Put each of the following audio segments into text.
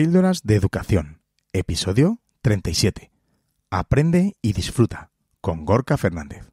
Píldoras de Educación, episodio 37. Aprende y disfruta con Gorka Fernández.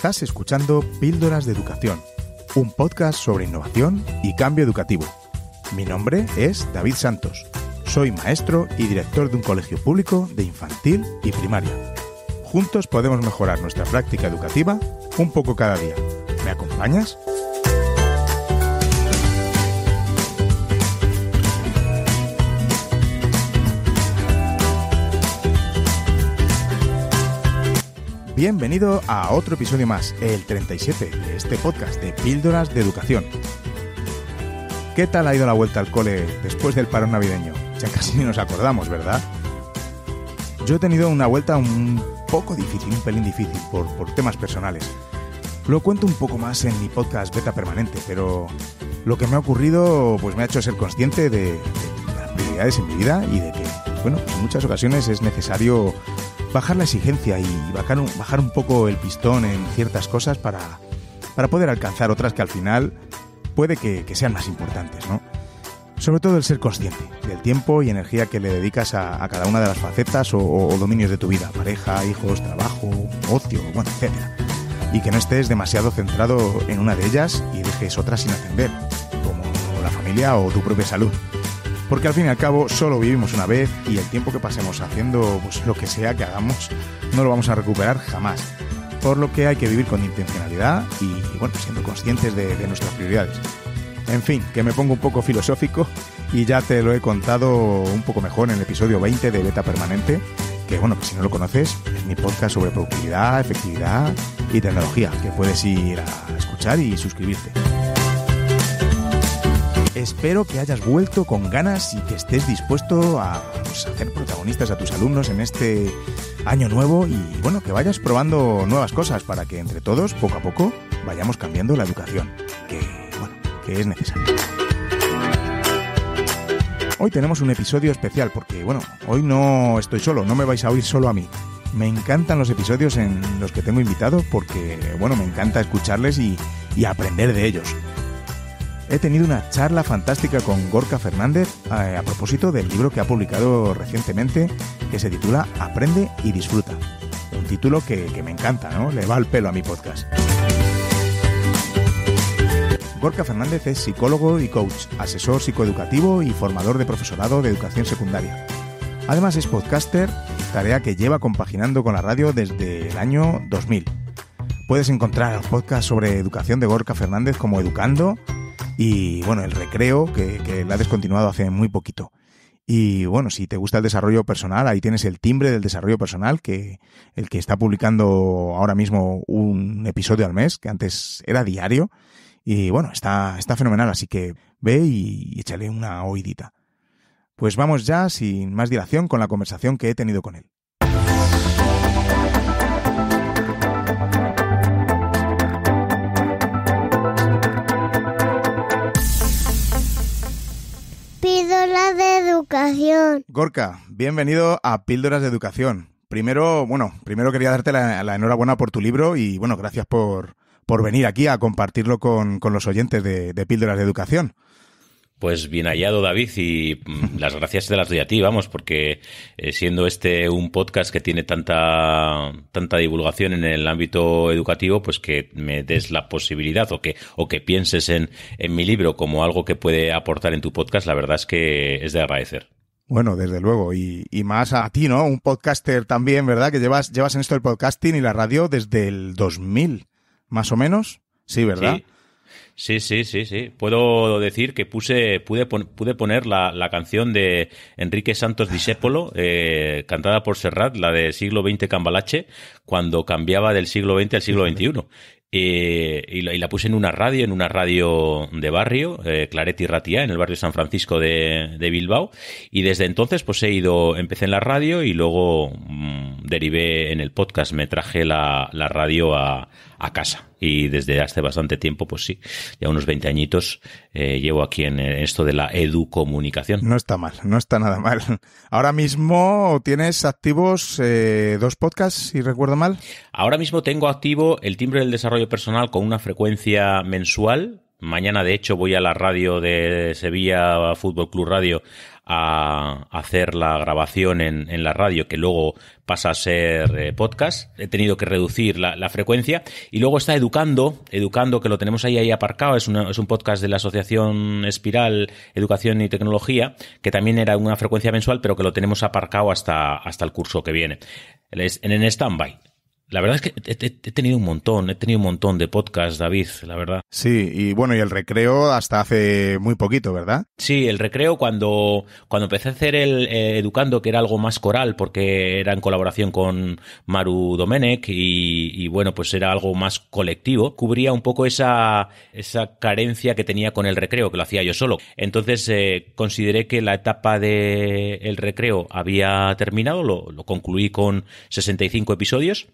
Estás escuchando Píldoras de Educación, un podcast sobre innovación y cambio educativo. Mi nombre es David Santos. Soy maestro y director de un colegio público de infantil y primaria. Juntos podemos mejorar nuestra práctica educativa un poco cada día. ¿Me acompañas? Bienvenido a otro episodio más, el 37 de este podcast de Píldoras de Educación. ¿Qué tal ha ido la vuelta al cole después del parón navideño? Ya casi ni nos acordamos, ¿verdad? Yo he tenido una vuelta un poco difícil, un pelín difícil, por, por temas personales. Lo cuento un poco más en mi podcast Beta Permanente, pero lo que me ha ocurrido pues me ha hecho ser consciente de, las en mi vida y de que, bueno, en muchas ocasiones es necesario bajar la exigencia y bajar un, poco el pistón en ciertas cosas para, para poder alcanzar otras que al final puede que, sean más importantes, ¿no? Sobre todo el ser consciente del tiempo y energía que le dedicas a, cada una de las facetas o, dominios de tu vida, pareja, hijos, trabajo, ocio, bueno, etc. Y que no estés demasiado centrado en una de ellas y dejes otras sin atender, como la familia o tu propia salud porque al fin y al cabo solo vivimos una vez y el tiempo que pasemos haciendo pues, lo que sea que hagamos no lo vamos a recuperar jamás. Por lo que hay que vivir con intencionalidad y, bueno, siendo conscientes de, nuestras prioridades. En fin, que me pongo un poco filosófico y ya te lo he contado un poco mejor en el episodio 20 de Beta Permanente, que bueno, que pues si no lo conoces, es mi podcast sobre productividad, efectividad y tecnología, que puedes ir a escuchar y suscribirte. Espero que hayas vuelto con ganas y que estés dispuesto a pues, hacer protagonistas a tus alumnos en este año nuevo y bueno, que vayas probando nuevas cosas para que entre todos, poco a poco, vayamos cambiando la educación, que bueno, que es necesaria. Hoy tenemos un episodio especial porque bueno, hoy no estoy solo, no me vais a oír solo a mí. Me encantan los episodios en los que tengo invitado porque bueno, me encanta escucharles y, y aprender de ellos he tenido una charla fantástica con Gorka Fernández eh, a propósito del libro que ha publicado recientemente que se titula Aprende y disfruta. Un título que, me encanta, ¿no? Le va al pelo a mi podcast. Gorka Fernández es psicólogo y coach, asesor psicoeducativo y formador de profesorado de educación secundaria. Además es podcaster, tarea que lleva compaginando con la radio desde el año 2000. Puedes encontrar podcasts sobre educación de Gorka Fernández como Educando, y bueno, el recreo, que, que la ha descontinuado hace muy poquito. Y bueno, si te gusta el desarrollo personal, ahí tienes el timbre del desarrollo personal, que el que está publicando ahora mismo un episodio al mes, que antes era diario. Y bueno, está, está fenomenal, así que ve y, échale una oídita. Pues vamos ya, sin más dilación, con la conversación que he tenido con él. Píldoras de Educación. Gorka, bienvenido a Píldoras de Educación. Primero, bueno, primero quería darte la, la enhorabuena por tu libro y bueno, gracias por, venir aquí a compartirlo con, los oyentes de Píldoras de Educación. Pues bien hallado, David, y mm, las gracias de las doy a ti, vamos, porque eh, siendo este un podcast que tiene tanta, tanta divulgación en el ámbito educativo, pues que me des la posibilidad o que, o que pienses en, en mi libro como algo que puede aportar en tu podcast, la verdad es que es de agradecer. Bueno, desde luego, y, más a ti, ¿no? Un podcaster también, ¿verdad? Que llevas, llevas en esto el podcasting y la radio desde el 2000, más o menos. Sí, ¿verdad? Sí, sí, sí, sí. Puedo decir que puse, pude, poner la, canción de Enrique Santos Disépolo, eh, cantada por Serrat, la de siglo XX Cambalache, cuando cambiaba del siglo XX al siglo XXI. Eh, y, la, puse en una radio, en una radio de barrio, eh, Claret y Ratia, en el barrio San Francisco de, Bilbao. Y desde entonces, pues he ido, empecé en la radio y luego mm, derivé en el podcast, me traje la, radio a, casa. Y desde hace bastante tiempo, pues sí, ya unos 20 añitos eh, llevo aquí en, en esto de la educomunicación. No está mal, no está nada mal. Ahora mismo tienes activos eh, dos podcasts, si recuerdo mal. Ahora mismo tengo activo el timbre del desarrollo personal con una frecuencia mensual. Mañana, de hecho, voy a la radio de Sevilla Fútbol Club Radio a hacer la grabación en, la radio, que luego pasa a ser eh, podcast. He tenido que reducir la, frecuencia. Y luego está Educando, Educando, que lo tenemos ahí, ahí aparcado. Es, es un podcast de la Asociación Espiral Educación y Tecnología, que también era una frecuencia mensual, pero que lo tenemos aparcado hasta, hasta el curso que viene. En stand-by. La verdad es que he, tenido un montón, he tenido un montón de podcasts, David, la verdad. Sí, y bueno, y el recreo hasta hace muy poquito, ¿verdad? Sí, el recreo cuando, cuando empecé a hacer el eh, Educando, que era algo más coral, porque era en colaboración con Maru Domenech y y, bueno, pues era algo más colectivo, cubría un poco esa, carencia que tenía con el recreo, que lo hacía yo solo. Entonces eh, consideré que la etapa del recreo había terminado, lo, lo concluí con 65 episodios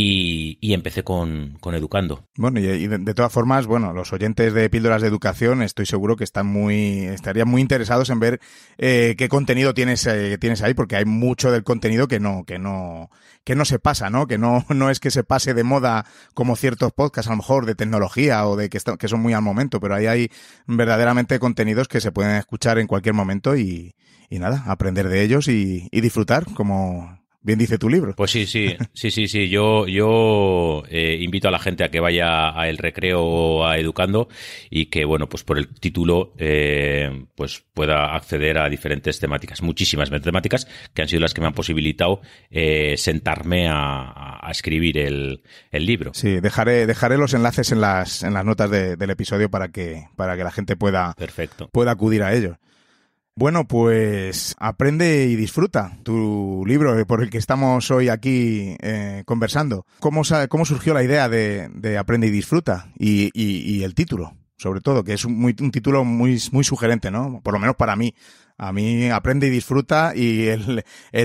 y, empecé con, con, educando. Bueno, y, de, todas formas, bueno, los oyentes de Píldoras de Educación estoy seguro que están muy, estarían muy interesados en ver eh, qué contenido tienes, eh, tienes ahí, porque hay mucho del contenido que no, que no, que no se pasa, ¿no? Que no, no es que se pase de moda como ciertos podcasts, a lo mejor, de tecnología o de que, que son muy al momento, pero ahí hay verdaderamente contenidos que se pueden escuchar en cualquier momento y, y nada, aprender de ellos y, y disfrutar como Bien dice tu libro. Pues sí, sí, sí, sí, sí. Yo, yo eh, invito a la gente a que vaya a El Recreo a Educando y que, bueno, pues por el título, eh, pues pueda acceder a diferentes temáticas, muchísimas temáticas que han sido las que me han posibilitado eh, sentarme a, escribir el, libro. Sí, dejaré, dejaré los enlaces en las, en las notas del episodio para que, para que la gente pueda, Perfecto. pueda acudir a ellos. Bueno, pues aprende y disfruta tu libro eh, por el que estamos hoy aquí eh, conversando. ¿Cómo, ¿Cómo, surgió la idea de, Aprende y disfruta y, el título? Sobre todo, que es un, título muy, muy sugerente, ¿no? Por lo menos para mí. A mí aprende y disfruta y el,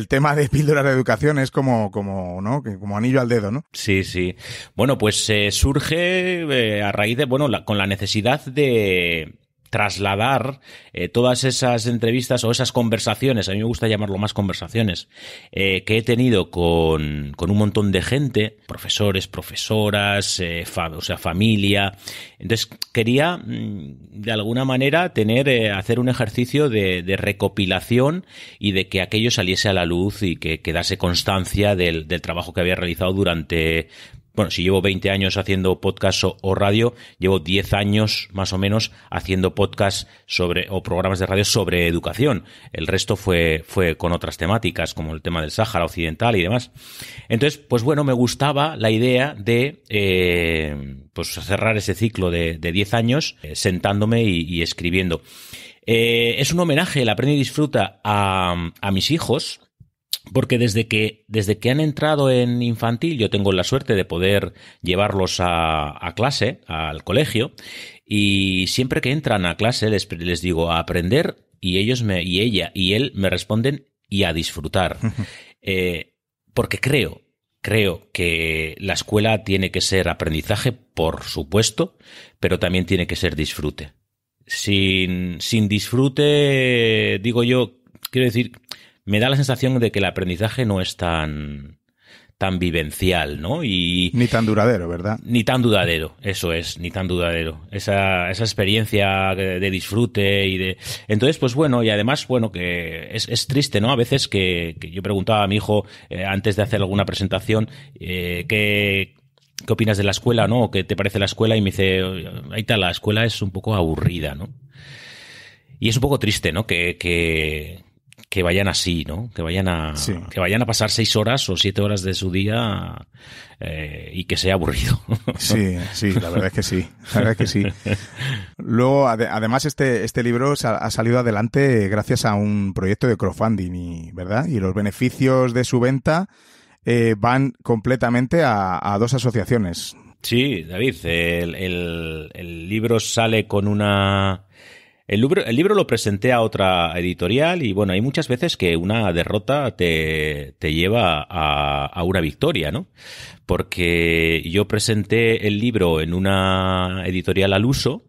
tema de píldoras de educación es como, como, ¿no? como anillo al dedo, ¿no? Sí, sí. Bueno, pues eh, surge a raíz de, bueno, con la necesidad de, trasladar eh, todas esas entrevistas o esas conversaciones, a mí me gusta llamarlo más conversaciones, eh, que he tenido con, un montón de gente, profesores, profesoras, eh, o sea, familia. Entonces, quería mm, de alguna manera tener, hacer un ejercicio de, recopilación y de que aquello saliese a la luz y que quedase constancia del trabajo que había realizado durante bueno, si llevo 20 años haciendo podcast o, radio, llevo 10 años más o menos haciendo podcast sobre o programas de radio sobre educación. El resto fue, fue con otras temáticas, como el tema del Sáhara Occidental y demás. Entonces, pues bueno, me gustaba la idea de eh, pues cerrar ese ciclo de, de 10 años eh, sentándome y, escribiendo. Eh, es un homenaje, el Aprende y Disfruta, a, a mis hijos, porque desde que, desde que han entrado en infantil, yo tengo la suerte de poder llevarlos a, clase, al colegio, y siempre que entran a clase les, digo a aprender y ellos me, y ella y él me responden y a disfrutar. Eh, porque creo, creo que la escuela tiene que ser aprendizaje, por supuesto, pero también tiene que ser disfrute. Sin, sin disfrute, digo yo, quiero decir, me da la sensación de que el aprendizaje no es tan, tan vivencial, ¿no? Y, ni tan duradero, ¿verdad? Ni tan dudadero, eso es, ni tan dudadero. Esa, esa experiencia de, disfrute y de... Entonces, pues bueno, y además, bueno, que es, triste, ¿no? A veces que, yo preguntaba a mi hijo eh, antes de hacer alguna presentación eh, ¿Qué opinas de la escuela, no? ¿Qué te parece la escuela? Y me dice, ahí está, la escuela es un poco aburrida, ¿no? Y es un poco triste, ¿no? que que vayan así, ¿no? Que vayan a, que vayan a pasar seis horas o siete horas de su día eh, y que sea aburrido. Sí, sí, la verdad es que sí, la verdad es que sí. Luego, además, este, este libro ha salido adelante gracias a un proyecto de crowdfunding, ¿verdad? Y los beneficios de su venta eh, van completamente a, dos asociaciones. Sí, David, el libro sale con una el libro, lo presenté a otra editorial y bueno, hay muchas veces que una derrota te, lleva a, una victoria, ¿no? Porque yo presenté el libro en una editorial al uso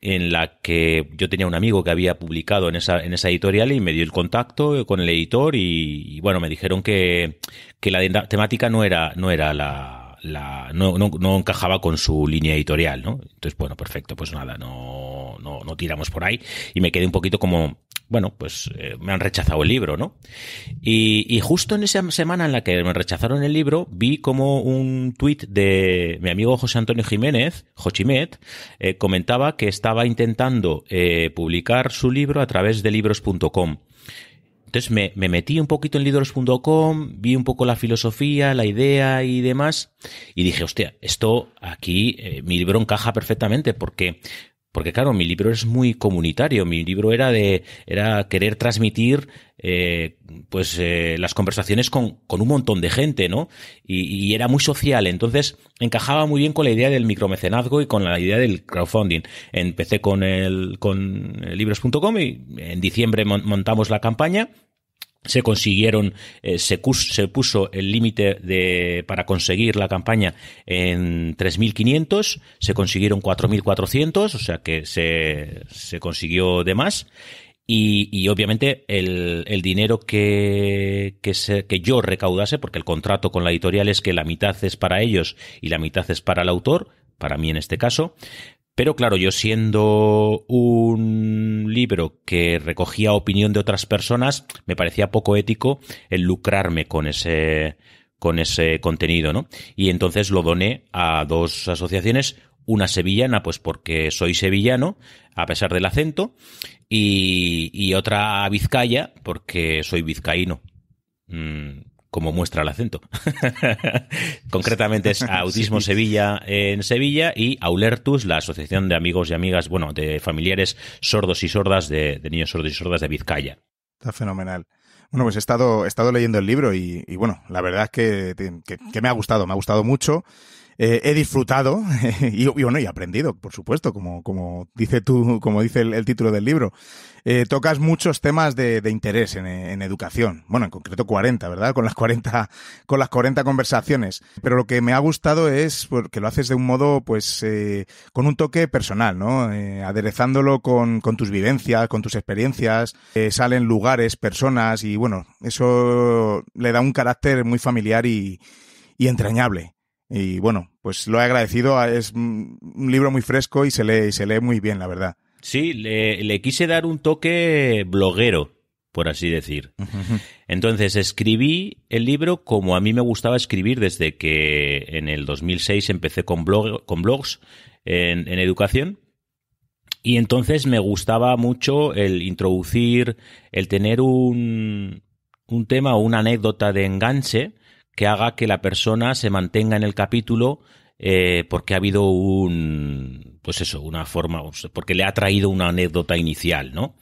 en la que yo tenía un amigo que había publicado en esa, en esa editorial y me dio el contacto con el editor y, bueno, me dijeron que, que la temática no era, no era la, no, encajaba con su línea editorial, ¿no? Entonces, bueno, perfecto, pues nada, no, no, tiramos por ahí. Y me quedé un poquito como, bueno, pues eh, me han rechazado el libro, ¿no? Y, justo en esa semana en la que me rechazaron el libro, vi como un tuit de mi amigo José Antonio Jiménez, Jochimet, eh, comentaba que estaba intentando eh, publicar su libro a través de libros.com. Entonces me, metí un poquito en leaders.com, vi un poco la filosofía, la idea y demás, y dije, hostia, esto aquí eh, mi libro encaja perfectamente porque porque claro, mi libro es muy comunitario, mi libro era de era querer transmitir eh, pues eh, las conversaciones con, con, un montón de gente, ¿no? Y, y, era muy social, entonces encajaba muy bien con la idea del micromecenazgo y con la idea del crowdfunding. Empecé con el con libros.com y en diciembre montamos la campaña se consiguieron, eh, se, puso el límite para conseguir la campaña en 3.500, se consiguieron 4.400, o sea que se, se, consiguió de más. Y, obviamente el, el dinero que, que, que yo recaudase, porque el contrato con la editorial es que la mitad es para ellos y la mitad es para el autor, para mí en este caso, pero claro, yo siendo un libro que recogía opinión de otras personas, me parecía poco ético el lucrarme con ese, con ese contenido, ¿no? Y entonces lo doné a dos asociaciones, una sevillana, pues porque soy sevillano, a pesar del acento, y, otra Vizcaya, porque soy vizcaíno. Mm, como muestra el acento. Concretamente es Autismo Sevilla en Sevilla y Aulertus, la Asociación de Amigos y Amigas, bueno, de familiares sordos y sordas, de, niños sordos y sordas de Vizcaya. Está fenomenal. Bueno, pues he estado, he estado leyendo el libro y, bueno, la verdad es que, me ha gustado, me ha gustado mucho. Eh, he disfrutado y, bueno, y aprendido, por supuesto, como, como dice tú, como dice el, título del libro. Eh, tocas muchos temas de, interés en, educación. Bueno, en concreto 40, ¿verdad? Con las 40, con las 40 conversaciones. Pero lo que me ha gustado es porque pues, lo haces de un modo, pues, eh, con un toque personal, ¿no? aderezándolo con, tus vivencias, con tus experiencias. salen lugares, personas y bueno, eso le da un carácter muy familiar y, y entrañable. Y bueno, pues lo he agradecido. Es un libro muy fresco y se lee, se lee muy bien, la verdad. Sí, le, quise dar un toque bloguero, por así decir. Entonces escribí el libro como a mí me gustaba escribir desde que en el 2006 empecé con, blog, con blogs en, en educación. Y entonces me gustaba mucho el introducir, el tener un, un tema o una anécdota de enganche que haga que la persona se mantenga en el capítulo eh, porque ha habido un, pues eso, una forma, porque le ha traído una anécdota inicial, ¿no?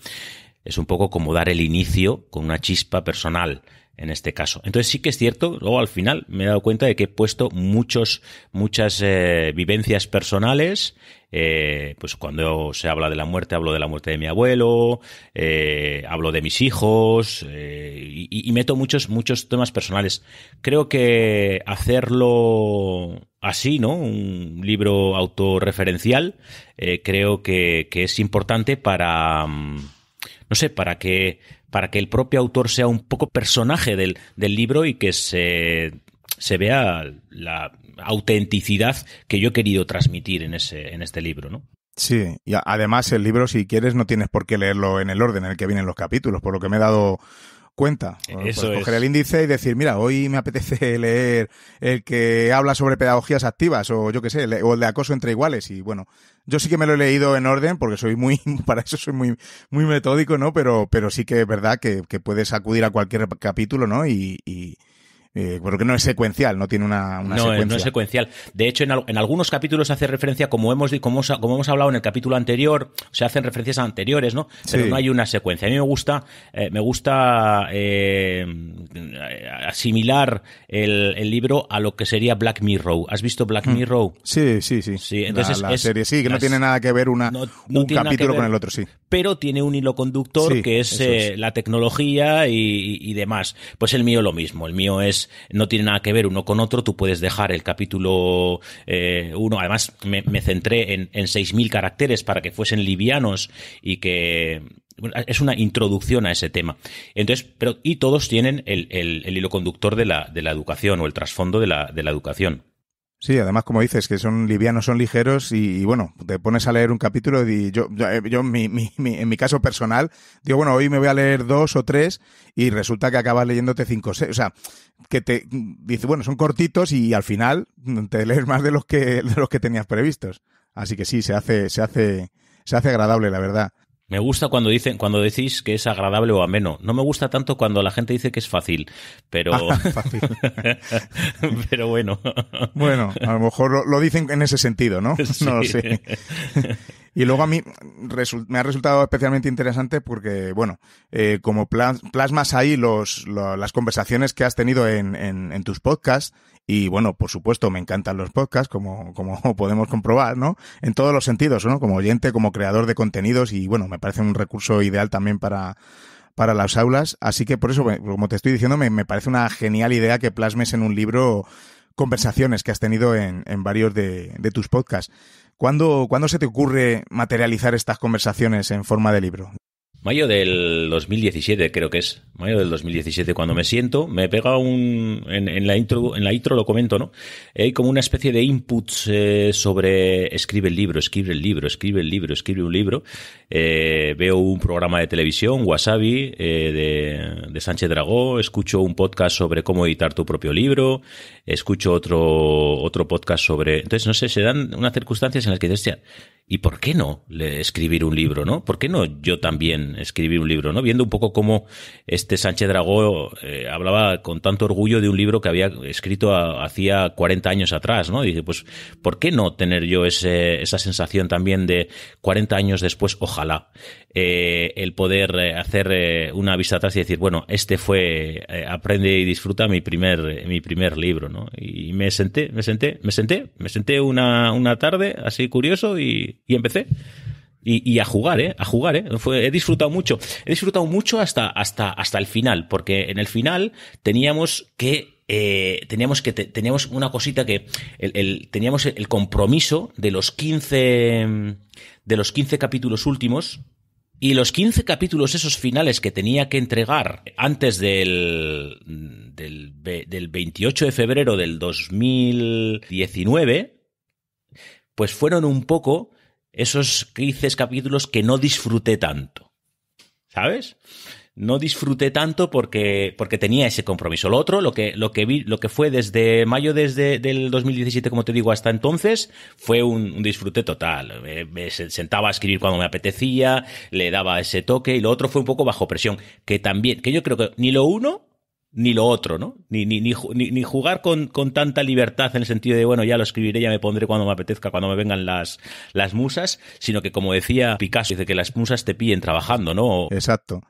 Es un poco como dar el inicio con una chispa personal en este caso. Entonces sí que es cierto, luego al final me he dado cuenta de que he puesto muchos, muchas eh, vivencias personales. Eh, pues cuando se habla de la muerte, hablo de la muerte de mi abuelo, eh, hablo de mis hijos y, meto muchos, muchos temas personales. Creo que hacerlo así, ¿no? Un libro autorreferencial, creo que, que, es importante para, mm, no sé, para que para que el propio autor sea un poco personaje del, libro y que se, vea la autenticidad que yo he querido transmitir en, ese, en este libro, ¿no? Sí, y además el libro, si quieres, no tienes por qué leerlo en el orden en el que vienen los capítulos, por lo que me he dado cuenta. E-, pues coger el índice y decir, mira, hoy me apetece leer el que habla sobre pedagogías activas o yo qué sé, o el de acoso entre iguales. Y bueno, yo sí que me lo he leído en orden porque soy muy, para eso soy muy, muy metódico, ¿no? Pero, pero sí que es verdad que, que puedes acudir a cualquier capítulo, ¿no? y eh, porque no es secuencial, no tiene una, no, secuencia. Eh, no es secuencial. De hecho, en, algunos capítulos hace referencia, como hemos, como, hemos hablado en el capítulo anterior, se hacen referencias anteriores, ¿no? Pero no hay una secuencia. A mí me gusta, eh, me gusta asimilar el, libro a lo que sería Black Mirror. ¿Has visto Black mm. Mirror? Sí, sí, sí. sí entonces la, serie, sí, que no tiene nada que ver una, un capítulo con el otro, sí. Pero tiene un hilo conductor que es, la tecnología y demás. Pues el mío lo mismo. El mío es no tiene nada que ver uno con otro, tú puedes dejar el capítulo 1, eh, además me, centré en, seis 6.000 caracteres para que fuesen livianos y que es una introducción a ese tema. Entonces, pero, y todos tienen el, hilo conductor de la, educación o el trasfondo de la educación. Sí, además, como dices, que son livianos, son ligeros y, bueno, te pones a leer un capítulo y yo, yo, eh, mi, en mi caso personal, digo, bueno, hoy me voy a leer dos o tres y resulta que acabas leyéndote cinco o seis. O sea, que te dice, bueno, son cortitos y al final te lees más de los que, de los que tenías previstos. Así que sí, se hace, se hace, se hace agradable, la verdad. Me gusta cuando dicen, cuando decís que es agradable o ameno. No me gusta tanto cuando la gente dice que es fácil, pero. pero bueno. bueno, a lo mejor lo, dicen en ese sentido, ¿no? No sé. Y luego a mí me ha resultado especialmente interesante porque, bueno, eh, como plasmas ahí las conversaciones que has tenido en tus podcasts, y bueno, por supuesto, me encantan los podcasts, como, como podemos comprobar, ¿no? En todos los sentidos, ¿no? Como oyente, como creador de contenidos y bueno, me parece un recurso ideal también para para las aulas, así que por eso, como te estoy diciendo, me, parece una genial idea que plasmes en un libro conversaciones que has tenido en, en varios de, tus podcasts. ¿Cuándo se te ocurre materializar estas conversaciones en forma de libro? Mayo del 2017, creo que es. Mayo del 2017, cuando me siento, me pega un. En, la, intro, en la intro lo comento, ¿no? Hay como una especie de inputs eh, sobre escribe el libro, escribe el libro, escribe el libro, escribe un libro. Eh, veo un programa de televisión, Wasabi, eh, de, de, Sánchez Dragó. Escucho un podcast sobre cómo editar tu propio libro. Escucho otro, otro podcast sobre. Entonces, no sé, se dan unas circunstancias en las que dices, ¿Y por qué no escribir un libro, no? ¿Por qué no yo también escribir un libro, no? Viendo un poco cómo este Sánchez Dragó eh, hablaba con tanto orgullo de un libro que había escrito hacía 40 años atrás, ¿no? dije, pues, ¿por qué no tener yo esa sensación también de 40 años después, ojalá, eh, el poder eh, hacer eh, una vista atrás y decir, bueno, este fue Aprende y disfruta mi primer, mi primer libro, ¿no? Y me senté, me senté, me senté, me senté una, tarde así curioso y, empecé. Y, a jugar, ¿eh? A jugar, ¿eh? he disfrutado mucho. He disfrutado mucho hasta, hasta, hasta el final, porque en el final teníamos que... teníamos que una cosita que teníamos el compromiso de los 15 de los 15 capítulos últimos y los 15 capítulos, esos finales que tenía que entregar antes del, del, 28 de febrero del 2019, pues fueron un poco esos 15 capítulos que no disfruté tanto. ¿Sabes? no disfruté tanto porque, porque tenía ese compromiso. Lo otro, lo que, lo que vi, lo que fue desde mayo desde, del 2017, como te digo, hasta entonces, fue un, disfrute total. Eh, me, sentaba a escribir cuando me apetecía, le daba ese toque, y lo otro fue un poco bajo presión. Que también, que yo creo que ni lo uno, ni lo otro, ¿no? Ni, ni, ni, jugar con, con, tanta libertad en el sentido de, bueno, ya lo escribiré, ya me pondré cuando me apetezca, cuando me vengan las, las musas, sino que como decía Picasso, dice que las musas te pillen trabajando, ¿no? Exacto.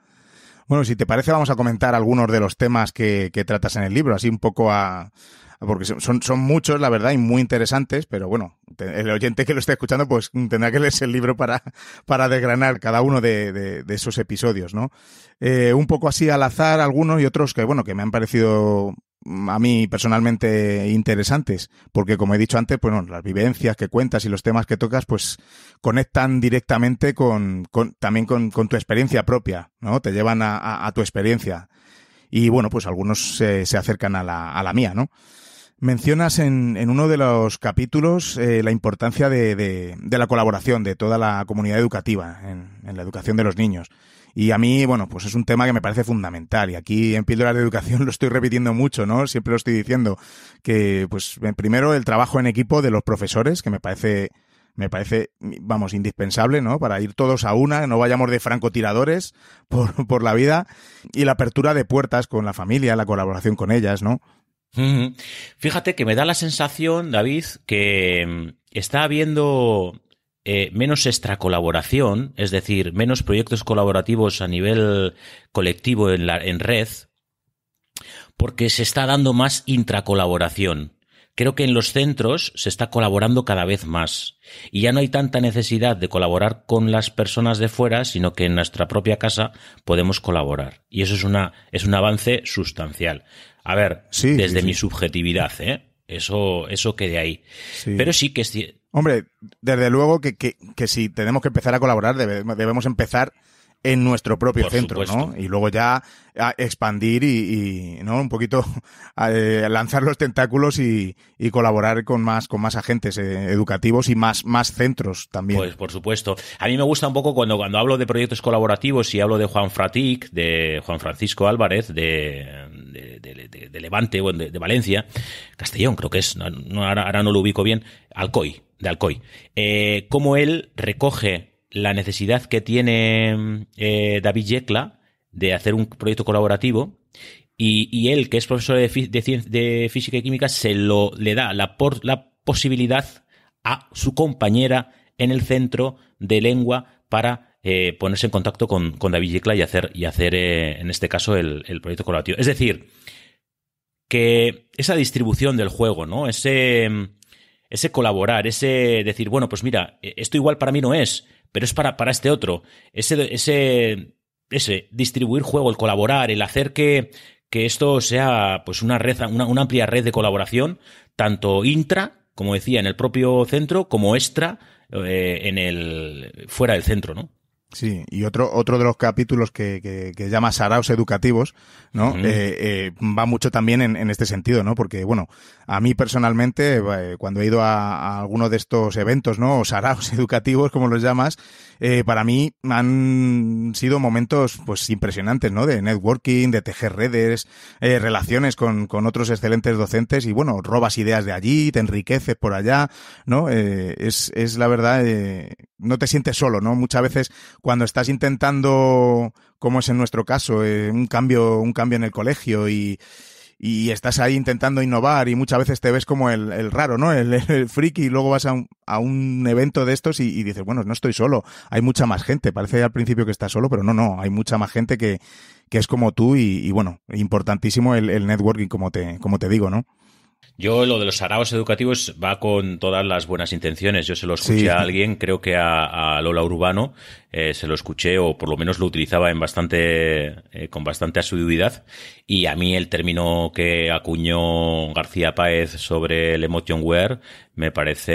Bueno, si te parece, vamos a comentar algunos de los temas que, que tratas en el libro, así un poco a, porque son, son muchos, la verdad, y muy interesantes, pero bueno, el oyente que lo esté escuchando, pues tendrá que leerse el libro para, para desgranar cada uno de, esos episodios, ¿no? Eh, un poco así al azar algunos y otros que, bueno, que me han parecido a mí personalmente interesantes, porque como he dicho antes, pues, bueno, las vivencias que cuentas y los temas que tocas, pues conectan directamente con, también con, tu experiencia propia, ¿no? Te llevan a, tu experiencia. Y bueno, pues algunos se, se acercan a la, a la, mía, ¿no? Mencionas en, en uno de los capítulos eh, la importancia de, la colaboración de toda la comunidad educativa en la educación de los niños. Y a mí, bueno, pues es un tema que me parece fundamental. Y aquí en Píldoras de Educación lo estoy repitiendo mucho, ¿no? Siempre lo estoy diciendo. Que, pues, eh, primero el trabajo en equipo de los profesores, que me parece me parece, vamos, indispensable, ¿no? Para ir todos a una, no vayamos de francotiradores por, por, la vida y la apertura de puertas con la familia, la colaboración con ellas, ¿no? Fíjate que me da la sensación, David, que mm, está habiendo eh, menos extracolaboración, es decir, menos proyectos colaborativos a nivel colectivo en, en red, porque se está dando más intracolaboración. Creo que en los centros se está colaborando cada vez más y ya no hay tanta necesidad de colaborar con las personas de fuera, sino que en nuestra propia casa podemos colaborar. Y eso es, una, es un avance sustancial. A ver, desde mi subjetividad, ¿eh? Eso, eso quede ahí. Pero sí que Hombre, desde luego que, que, si tenemos que empezar a colaborar, debemos, empezar en nuestro propio centro, ¿no? Y luego ya expandir y, ¿no? Un poquito eh, lanzar los tentáculos y, colaborar con más, con más agentes eh, educativos y más, más centros también. Pues por supuesto. A mí me gusta un poco cuando, cuando hablo de proyectos colaborativos y hablo de Juan Fratic, de Juan Francisco Álvarez, de, de, Levante o de, Valencia, Castellón creo que es, ahora, no lo ubico bien, Alcoy, de Alcoy. Eh, cómo él recoge la necesidad que tiene eh, David Yecla de hacer un proyecto colaborativo y, él, que es profesor de, física y química, se lo le da la, la posibilidad a su compañera en el centro de lengua para eh, ponerse en contacto con, David Yecla y hacer, y hacer eh, en este caso, el, proyecto colaborativo. Es decir, que esa distribución del juego, ¿no? Ese, ese colaborar, ese decir, bueno, pues mira, e, esto igual para mí no es, pero es para, para este otro. Ese, ese, ese distribuir juego, el colaborar, el hacer que, esto sea pues una red, una, amplia red de colaboración, tanto intra, como decía, en el propio centro, como extra eh, en el, fuera del centro, ¿no? Sí, y otro, otro de los capítulos que, que, que llama Saraos Educativos, ¿no? Eh, eh, va mucho también en, en, este sentido, ¿no? Porque, bueno, a mí personalmente, eh, cuando he ido a, alguno de estos eventos, ¿no? O Saraos Educativos, como los llamas, para mí han sido momentos, pues, impresionantes, ¿no? De networking, de tejer redes, relaciones con, con otros excelentes docentes y, bueno, robas ideas de allí, te enriqueces por allá, ¿no? es, es la verdad, no te sientes solo, ¿no? Muchas veces cuando estás intentando, como es en nuestro caso, eh, un cambio, un cambio en el colegio y, estás ahí intentando innovar y muchas veces te ves como el, raro, ¿no? El, friki y luego vas a un, evento de estos y, dices, bueno, no estoy solo, hay mucha más gente. Parece al principio que estás solo, pero no, no, hay mucha más gente que, es como tú y, bueno, importantísimo el, networking, como te, como te digo, ¿no? Yo lo de los araos educativos va con todas las buenas intenciones. Yo se lo escuché a alguien, creo que a Lola Urbano, eh, se lo escuché o por lo menos lo utilizaba en bastante, eh, con bastante asiduidad. Y a mí el término que acuñó García Páez sobre el emotion wear me parece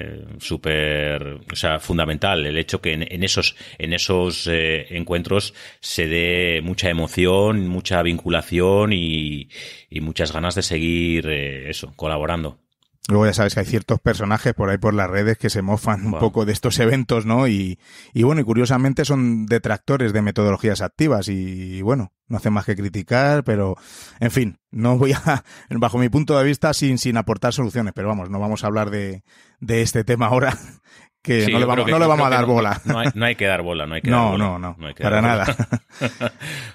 eh, súper, o sea, fundamental el hecho que en, esos, en esos encuentros se dé mucha emoción, mucha vinculación y, y muchas ganas de seguir eso, colaborando. Luego ya sabes que hay ciertos personajes por ahí por las redes que se mofan un poco de estos eventos, ¿no? Y, y, bueno, y curiosamente son detractores de metodologías activas y, bueno, no hacen más que criticar, pero en fin, no voy a, bajo mi punto de vista, sin, sin aportar soluciones, pero vamos, no vamos a hablar de, de este tema ahora, que no le vamos, no le vamos a dar bola. No hay, que dar bola, no hay que no, dar bola. No, no, no. para nada.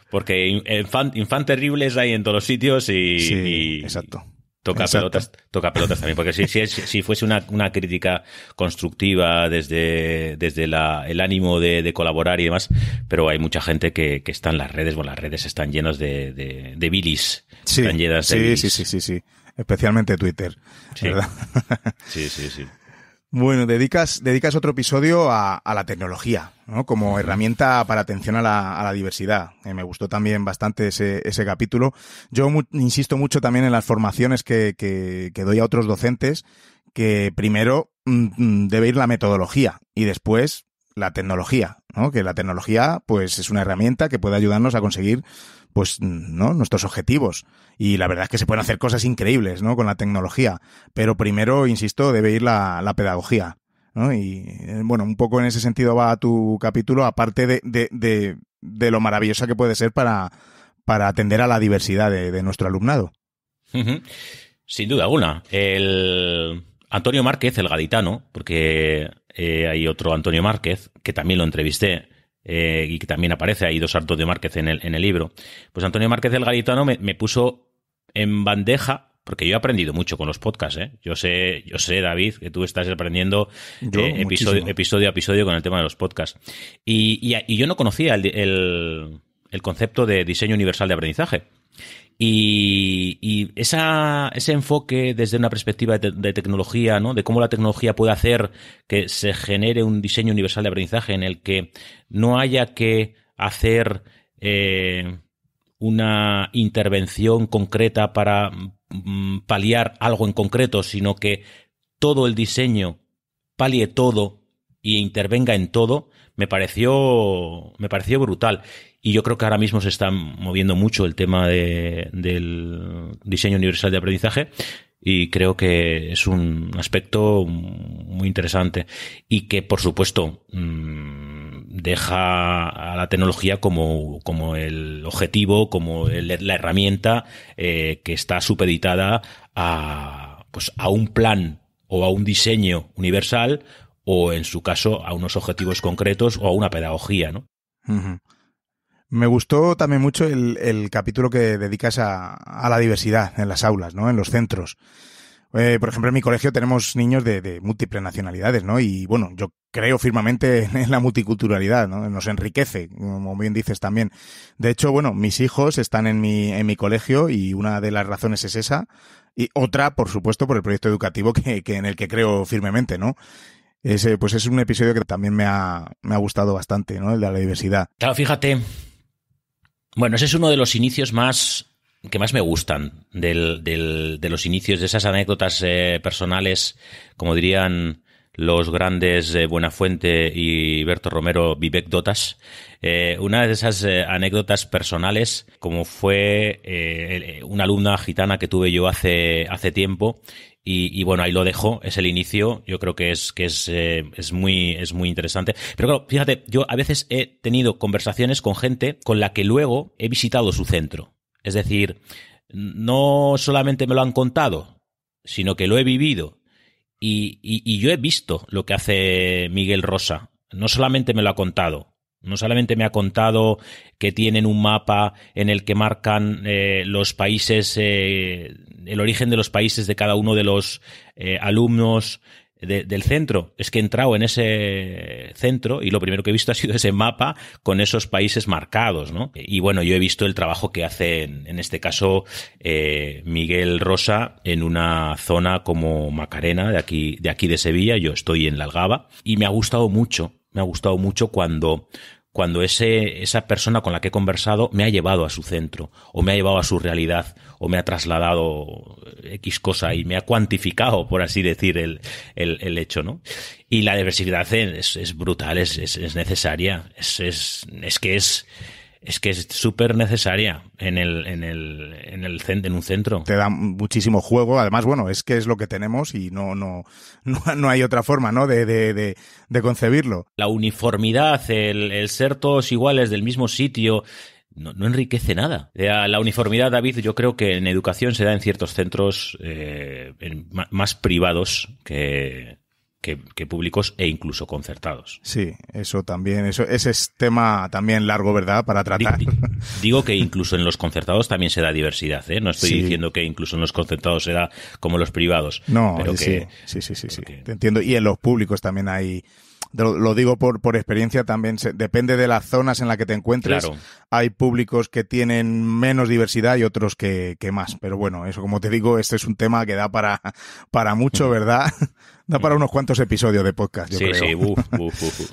Porque eh, Infant terribles hay en todos los sitios sí, y exacto. Toca pelotas, toca pelotas también, porque si, si, si fuese una, crítica constructiva desde, desde la, el ánimo de, colaborar y demás, pero hay mucha gente que, está en las redes, bueno, las redes están llenas de, de, bilis, están llenas de sí, sí, sí, sí, sí, especialmente Twitter, ¿verdad? Sí, sí, sí. Bueno, dedicas, dedicas otro episodio a, a la tecnología, como herramienta para atención a la, diversidad. Eh, me gustó también bastante ese, capítulo. Yo insisto mucho también en las formaciones que, doy a otros docentes, que primero mm, mm, debe ir la metodología y después la tecnología, que la tecnología pues es una herramienta que puede ayudarnos a conseguir pues mm, no nuestros objetivos y la verdad es que se pueden hacer cosas increíbles no con la tecnología pero primero insisto debe ir la pedagogía y eh, bueno, un poco en ese sentido va tu capítulo, aparte de, lo maravillosa que puede ser para, para atender a la diversidad de, nuestro alumnado. Sin duda alguna. El Antonio Márquez, el gaditano, porque eh, hay otro Antonio Márquez, que también lo entrevisté eh, y que también aparece, hay dos Antonio Márquez en el, en el libro. Pues Antonio Márquez, el gaditano, me puso en bandeja porque yo he aprendido mucho con los podcasts, ¿eh? Yo sé, yo sé, David, que tú estás aprendiendo eh, episodio, episodio, a episodio con el tema de los podcasts. Y, yo no conocía el, concepto de diseño universal de aprendizaje. Y, ese enfoque desde una perspectiva de, tecnología, ¿no? De cómo la tecnología puede hacer que se genere un diseño universal de aprendizaje en el que no haya que hacer eh, una intervención concreta para Mm, paliar algo en concreto, sino que todo el diseño palie todo y intervenga en todo, me pareció, me pareció brutal. Y yo creo que ahora mismo se está moviendo mucho el tema del diseño universal de aprendizaje y creo que es un aspecto muy interesante y que, por supuesto, mm, deja a la tecnología como, el objetivo, como la herramienta eh, que está supeditada a, pues, a un plan o a un diseño universal o en su caso a unos objetivos concretos o a una pedagogía, ¿no? Me gustó también mucho el, capítulo que dedicas a, a, la diversidad en las aulas, ¿no? En los centros. Eh, por ejemplo, en mi colegio tenemos niños de, múltiples nacionalidades, ¿no? Y bueno, yo creo firmemente en la multiculturalidad, ¿no? Nos enriquece, como bien dices también. De hecho, bueno, mis hijos están en mi, en mi colegio y una de las razones es esa. Y otra, por supuesto, por el proyecto educativo en el que creo firmemente, ¿no? Ese, pues es un episodio que también me ha, me ha gustado bastante, ¿no? El de la diversidad. Claro, fíjate. Bueno, ese es uno de los inicios más que más me gustan del, de los inicios, de esas anécdotas eh, personales, como dirían los grandes eh, Buenafuente y Berto Romero, vivecdotas. Dotas. Eh, una de esas anécdotas personales, como fue una alumna gitana que tuve yo hace, hace tiempo, y, bueno, ahí lo dejo, es el inicio, yo creo que es, que es, muy, es muy interesante. Pero claro, fíjate, yo a veces he tenido conversaciones con gente con la que luego he visitado su centro. Es decir, no solamente me lo han contado, sino que lo he vivido. Y, yo he visto lo que hace Miguel Rosa. No solamente me lo ha contado, no solamente me ha contado que tienen un mapa en el que marcan eh, los países, eh, el origen de los países de cada uno de los eh, alumnos, del centro. Es que he entrado en ese centro y lo primero que he visto ha sido ese mapa con esos países marcados, ¿no? Y bueno, yo he visto el trabajo que hace, en, este caso, eh, Miguel Rosa en una zona como Macarena, de aquí, de aquí de Sevilla. Yo estoy en La Algaba y me ha gustado mucho, me ha gustado mucho cuando cuando ese, esa persona con la que he conversado me ha llevado a su centro, o me ha llevado a su realidad, o me ha trasladado X cosa y me ha cuantificado, por así decir, el, hecho, ¿no? Y la diversidad es, brutal, es, es, necesaria, es, es, es que es, es que es súper necesaria en el, en el, en el en un centro. Te da muchísimo juego. Además, bueno, es que es lo que tenemos y no, no, no, hay otra forma, ¿no? De, concebirlo. La uniformidad, el, ser todos iguales del mismo sitio, no, enriquece nada. La uniformidad, David, yo creo que en educación se da en ciertos centros eh, más privados que, que, públicos e incluso concertados. Sí, eso también, eso, ese es tema también largo, ¿verdad? Para tratar. Digo, que incluso en los concertados también se da diversidad, ¿eh? No estoy diciendo que incluso en los concertados se da como los privados. No, pero sí, que, sí, sí, sí, sí. Te entiendo. Y en los públicos también hay. Lo, digo por, por experiencia también, se, depende de las zonas en las que te encuentres. Claro. Hay públicos que tienen menos diversidad y otros que, que más. Pero bueno, eso como te digo, este es un tema que da para, para mucho, ¿verdad? Da para mm. unos cuantos episodios de podcast, yo sí, creo. Sí,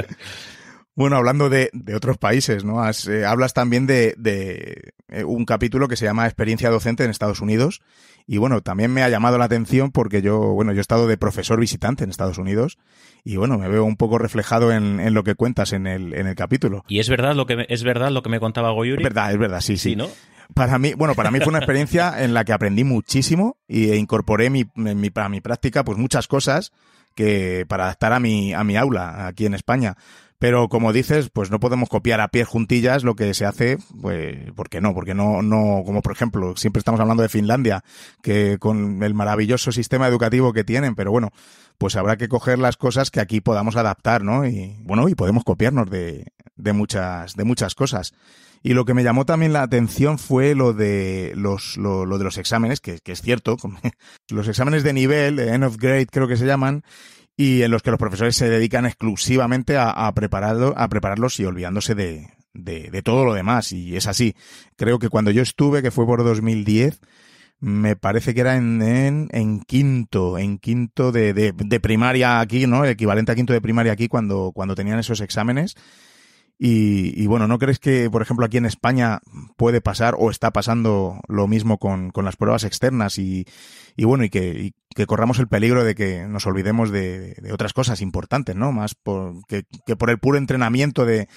Bueno, hablando de, otros países, ¿no? Eh, hablas también de, eh, un capítulo que se llama Experiencia Docente en Estados Unidos. Y bueno, también me ha llamado la atención porque yo, bueno, yo he estado de profesor visitante en Estados Unidos y bueno, me veo un poco reflejado en, lo que cuentas en el, en el capítulo. Y es verdad lo que me, es verdad lo que me contaba Goyuri. Es verdad, es verdad, sí, sí. Para mí, bueno, para mí fue una experiencia en la que aprendí muchísimo e incorporé mi, mi, mi práctica pues muchas cosas que para adaptar a mi, a mi aula aquí en España. Pero como dices, pues no podemos copiar a pies juntillas lo que se hace, pues, ¿por qué no? Porque no, no, como por ejemplo, siempre estamos hablando de Finlandia, que con el maravilloso sistema educativo que tienen, pero bueno, pues habrá que coger las cosas que aquí podamos adaptar, ¿no? Y bueno, y podemos copiarnos de, de muchas, de muchas cosas. Y lo que me llamó también la atención fue lo de los, lo, de los exámenes, que, es cierto, los exámenes de nivel, end of grade creo que se llaman, y en los que los profesores se dedican exclusivamente a, prepararlo, a prepararlos y olvidándose de, de, todo lo demás. Y es así. Creo que cuando yo estuve, que fue por 2010, me parece que era en, en, quinto, en quinto de, de, primaria aquí, ¿no? equivalente a quinto de primaria aquí cuando, cuando tenían esos exámenes. Y, bueno, ¿no crees que, por ejemplo, aquí en España puede pasar o está pasando lo mismo con, las pruebas externas y, bueno, y que, corramos el peligro de que nos olvidemos de, otras cosas importantes, ¿no? Más que, por el puro entrenamiento de,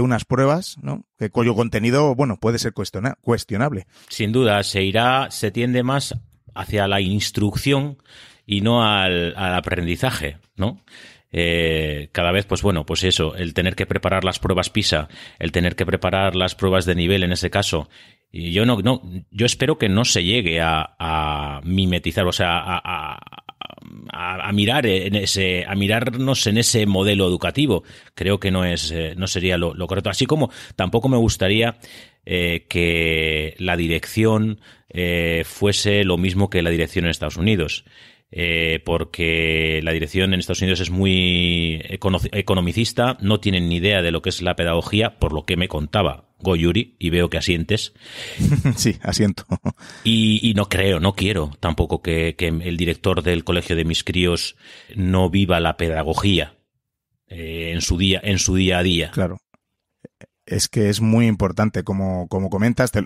unas pruebas, ¿no? Que cuyo contenido, bueno, puede ser cuestiona, cuestionable. Sin duda, se irá, se tiende más hacia la instrucción y no al, al aprendizaje, ¿no? Eh, cada vez, pues bueno, pues eso, el tener que preparar las pruebas PISA, el tener que preparar las pruebas de nivel en ese caso. Y yo no, no, yo espero que no se llegue a, mimetizar, o sea, a, mirar en ese, a mirarnos en ese modelo educativo. Creo que no es, eh, no sería lo, correcto. Así como tampoco me gustaría eh, que la dirección fuese lo mismo que la dirección en Estados Unidos. Eh, porque la dirección en Estados Unidos es muy economicista, no tienen ni idea de lo que es la pedagogía, por lo que me contaba Goyuri, y veo que asientes. Sí, asiento. Y, no creo, no quiero tampoco que, el director del colegio de mis críos no viva la pedagogía eh, en, su día, en su día a día. Claro es que es muy importante, como, como comentas. Te,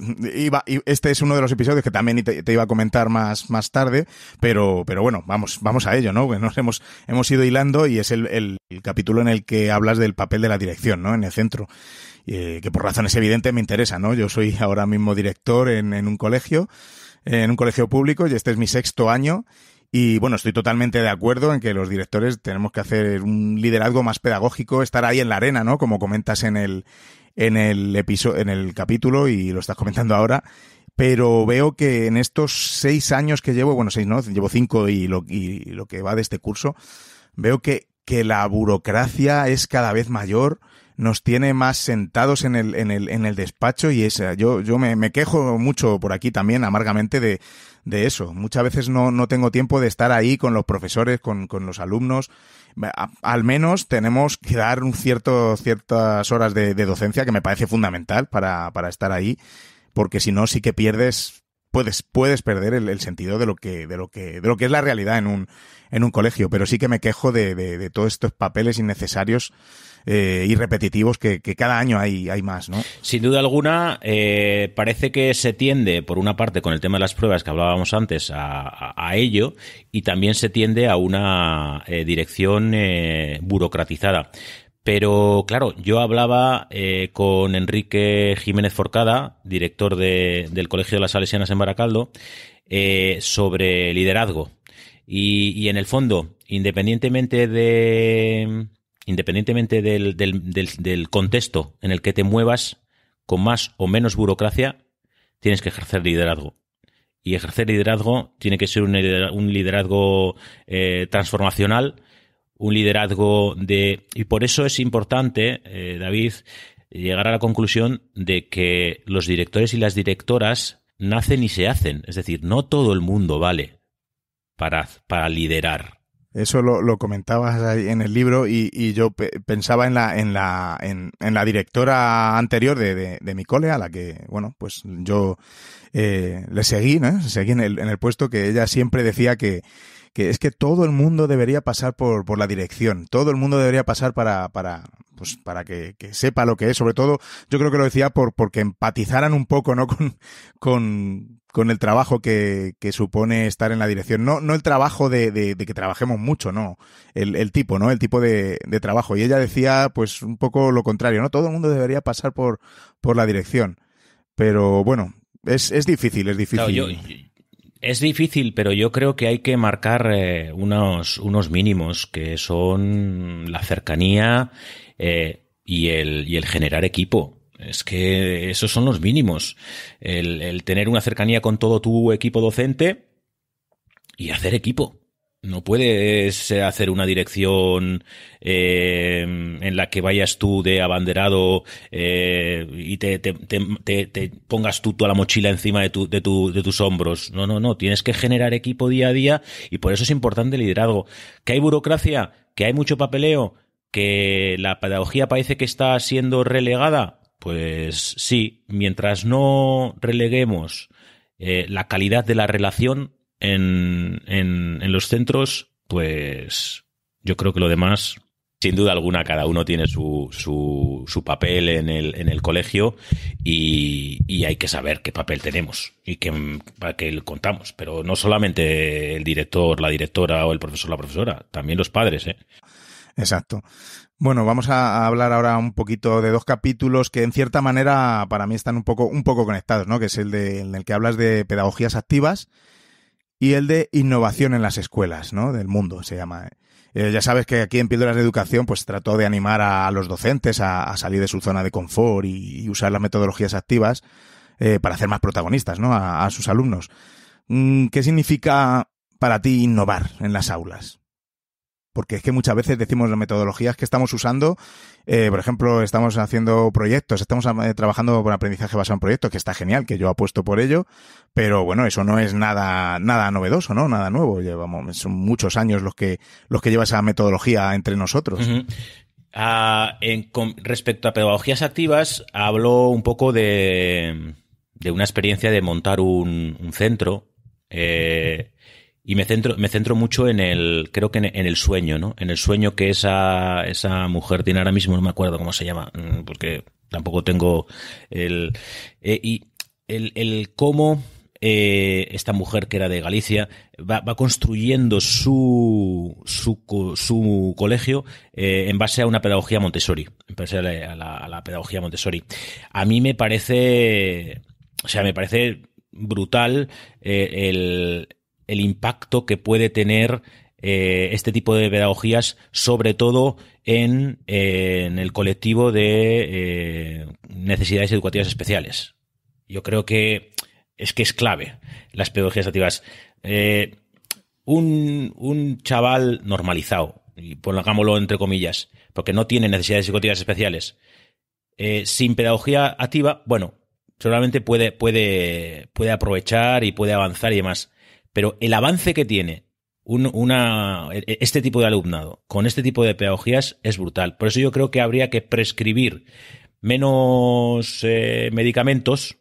este es uno de los episodios que también te, iba a comentar más, más tarde, pero, pero bueno, vamos, vamos a ello, ¿no? nos hemos, hemos ido hilando y es el, el, capítulo en el que hablas del papel de la dirección, ¿no? En el centro. Eh, que por razones evidentes me interesa, ¿no? Yo soy ahora mismo director en, en un colegio, en un colegio público, y este es mi sexto año. Y bueno, estoy totalmente de acuerdo en que los directores tenemos que hacer un liderazgo más pedagógico, estar ahí en la arena, ¿no? Como comentas en el, en el, episodio, en el capítulo y lo estás comentando ahora, pero veo que en estos seis años que llevo, bueno, seis no, llevo cinco y lo, lo que va de este curso, veo que, que la burocracia es cada vez mayor, nos tiene más sentados en el, en el, en el despacho y yo, yo me, quejo mucho por aquí también amargamente de, de eso. Muchas veces no, tengo tiempo de estar ahí con los profesores, con, con los alumnos. al menos tenemos que dar un cierto, ciertas horas de, docencia que me parece fundamental para, para estar ahí, porque si no sí que pierdes Puedes, puedes, perder el, sentido de lo que, de lo que, de lo que es la realidad en un, en un colegio. Pero sí que me quejo de, de todos estos papeles innecesarios eh, y repetitivos que, cada año hay, más, ¿no? Sin duda alguna, eh, parece que se tiende, por una parte, con el tema de las pruebas que hablábamos antes, a, ello, y también se tiende a una eh, dirección burocratizada. Pero claro, yo hablaba con Enrique Jiménez Forcada, director del Colegio de las Salesianas en Baracaldo, sobre liderazgo. y, en el fondo, independientemente de, independientemente del, contexto en el que te muevas, con más o menos burocracia, tienes que ejercer liderazgo y ejercer liderazgo tiene que ser un, liderazgo eh, transformacional, un liderazgo de... Y por eso es importante, eh, David, llegar a la conclusión de que los directores y las directoras nacen y se hacen. Es decir, no todo el mundo vale para, para liderar. Eso lo, lo, comentabas ahí en el libro y, y yo pensaba en la, en la, en, en la directora anterior de, de, mi cole, a la que, bueno, pues yo eh, le seguí, ¿no? Seguí en el, en el puesto que ella siempre decía que, que es que todo el mundo debería pasar por, por la dirección, todo el mundo debería pasar para, para, pues para que, sepa lo que es. Sobre todo, yo creo que lo decía por porque empatizaran un poco, ¿no? Con, con, el trabajo que, supone estar en la dirección. No, no el trabajo de, que trabajemos mucho, no. El, tipo, ¿no? El tipo de, trabajo. Y ella decía, pues, un poco lo contrario, ¿no? Todo el mundo debería pasar por, por la dirección. Pero bueno, es, es difícil, es difícil. Es difícil, pero yo creo que hay que marcar eh, unos, unos mínimos que son la cercanía eh, y, el, generar equipo. Es que esos son los mínimos. el tener una cercanía con todo tu equipo docente y hacer equipo. No puedes eh, hacer una dirección em, en la que vayas tú de abanderado eh, y te, pongas tú toda la mochila encima de, tus hombros. No, no, no. Tienes que generar equipo día a día y por eso es importante el liderazgo. Que hay burocracia, que hay mucho papeleo, que la pedagogía parece que está siendo relegada. Pues sí, mientras no releguemos eh, la calidad de la relación, en, en, los centros, pues yo creo que lo demás sin duda alguna, cada uno tiene su, su, su papel en el, en el colegio y, hay que saber qué papel tenemos y qué, para qué contamos. Pero no solamente el director, la directora o el profesor, la profesora, también los padres. ¿eh? Exacto. Bueno, vamos a hablar ahora un poquito de dos capítulos que en cierta manera para mí están un poco, un poco conectados, ¿no? Que es el, de, en el que hablas de pedagogías activas y el de innovación en las escuelas, ¿no? Del mundo se llama. ¿eh? Eh, ya sabes que aquí en Píldoras de Educación pues trató de animar a, los docentes a, salir de su zona de confort y, usar las metodologías activas eh, para hacer más protagonistas, ¿no? a sus alumnos. Mm, ¿Qué significa para ti innovar en las aulas? porque es que muchas veces decimos las metodologías que estamos usando, eh, por ejemplo, estamos haciendo proyectos, estamos eh, trabajando con aprendizaje basado en proyectos, que está genial, que yo apuesto por ello, pero bueno, eso no es nada, nada novedoso, ¿no? Nada nuevo. Llevamos, son muchos años los que, los que lleva esa metodología entre nosotros. Ah, respecto a pedagogías activas, hablo un poco de, una experiencia de montar un, centro. Eh, y me centro, me centro mucho en el, creo que en, el sueño, ¿no? En el sueño que esa, esa mujer tiene ahora mismo, no me acuerdo cómo se llama, mm, porque tampoco tengo el... Eh, y el, el cómo eh, esta mujer que era de Galicia va, construyendo su, su, colegio eh, en base a una pedagogía Montessori, en base a la, pedagogía Montessori. A mí me parece, o sea, me parece brutal el, el impacto que puede tener eh, este tipo de pedagogías, sobre todo en, eh, el colectivo de eh, necesidades educativas especiales. Yo creo que es que es clave las pedagogías activas. Un, chaval normalizado, y pongámoslo entre comillas, porque no tiene necesidades educativas especiales, sin pedagogía activa, bueno, solamente puede, puede, puede aprovechar y puede avanzar y demás pero el avance que tiene e, e, este tipo de alumnado con este tipo de pedagogías es brutal. Por eso yo creo que habría que prescribir menos eh, medicamentos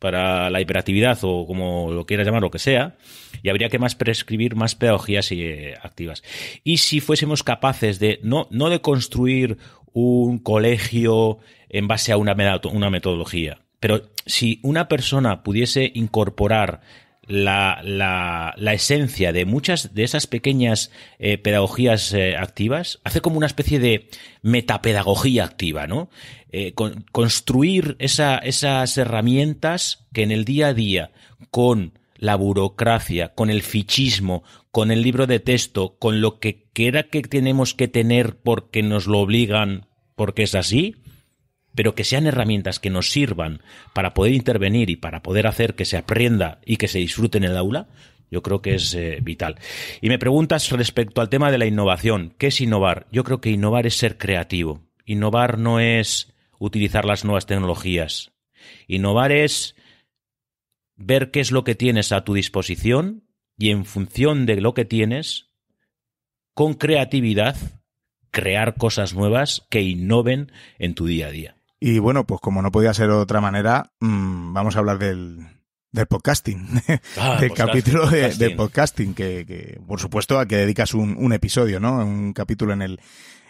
para la hiperactividad o como lo quieras llamar, lo que sea, y habría que más prescribir más pedagogías eh, activas. Y si fuésemos capaces de, no, de construir un colegio en base a una metodología, pero si una persona pudiese incorporar la, la, esencia de muchas de esas pequeñas eh, pedagogías eh, activas, hace como una especie de metapedagogía activa, ¿no? Eh, construir esa, esas herramientas que en el día a día, con la burocracia, con el fichismo, con el libro de texto, con lo que quiera que tenemos que tener porque nos lo obligan, porque es así, pero que sean herramientas que nos sirvan para poder intervenir y para poder hacer que se aprenda y que se disfrute en el aula, yo creo que es eh, vital. Y me preguntas respecto al tema de la innovación. ¿Qué es innovar? Yo creo que innovar es ser creativo. Innovar no es utilizar las nuevas tecnologías. Innovar es ver qué es lo que tienes a tu disposición y en función de lo que tienes, con creatividad, crear cosas nuevas que innoven en tu día a día. Y bueno, pues como no podía ser de otra manera, mm, vamos a hablar del, podcasting, del capítulo del podcasting, que, por supuesto a que dedicas un, episodio, ¿no? Un capítulo en el,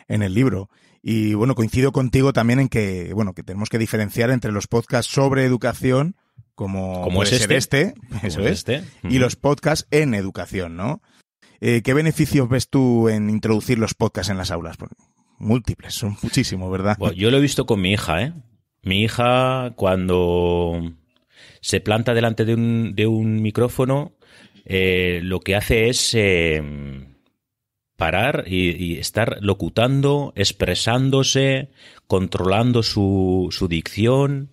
en el libro. Y bueno, coincido contigo también en que, bueno, que tenemos que diferenciar entre los podcasts sobre educación, como, como este, este, es este, y los podcasts en educación, ¿no? Eh, ¿Qué beneficios ves tú en introducir los podcasts en las aulas? múltiples, son muchísimos, ¿verdad? yo lo he visto con mi hija, ¿eh? Mi hija cuando se planta delante de un, de un micrófono, eh, lo que hace es eh, parar y, estar locutando, expresándose, controlando su, su dicción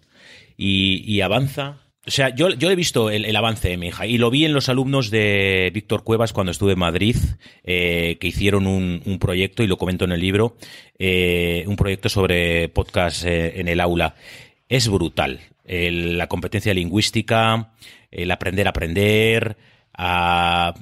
y avanza o sea, yo, yo he visto el, avance de mi hija y lo vi en los alumnos de Víctor Cuevas cuando estuve en Madrid, eh, que hicieron un, proyecto, y lo comento en el libro, eh, un proyecto sobre podcast eh, en el aula. Es brutal. la competencia lingüística, el aprender a aprender, a